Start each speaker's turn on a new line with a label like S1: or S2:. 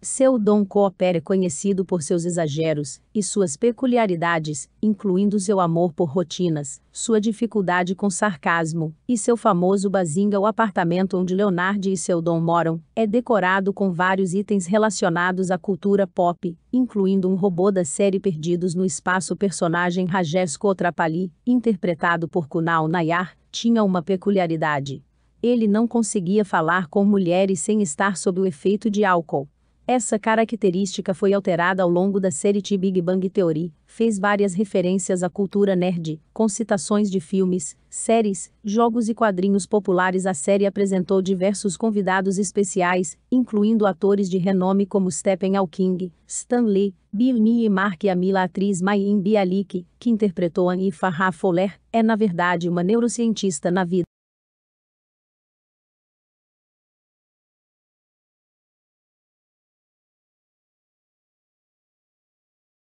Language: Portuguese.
S1: Seu Dom Cooper é conhecido por seus exageros e suas peculiaridades, incluindo seu amor por rotinas, sua dificuldade com sarcasmo e seu famoso bazinga. O apartamento onde Leonardo e seu Dom moram é decorado com vários itens relacionados à cultura pop, incluindo um robô da série Perdidos no Espaço. O personagem Rajesh Kotrapali, interpretado por Kunal Nayar, tinha uma peculiaridade. Ele não conseguia falar com mulheres sem estar sob o efeito de álcool essa característica foi alterada ao longo da série T Big Bang Theory, fez várias referências à cultura nerd, com citações de filmes, séries, jogos e quadrinhos populares. A série apresentou diversos convidados especiais, incluindo atores de renome como Stephen Hawking, Stan Lee, Bill Nye e Mark Hamill. A atriz Mayim Bialik, que interpretou Anne Farrah Fowler, é na verdade uma neurocientista na vida.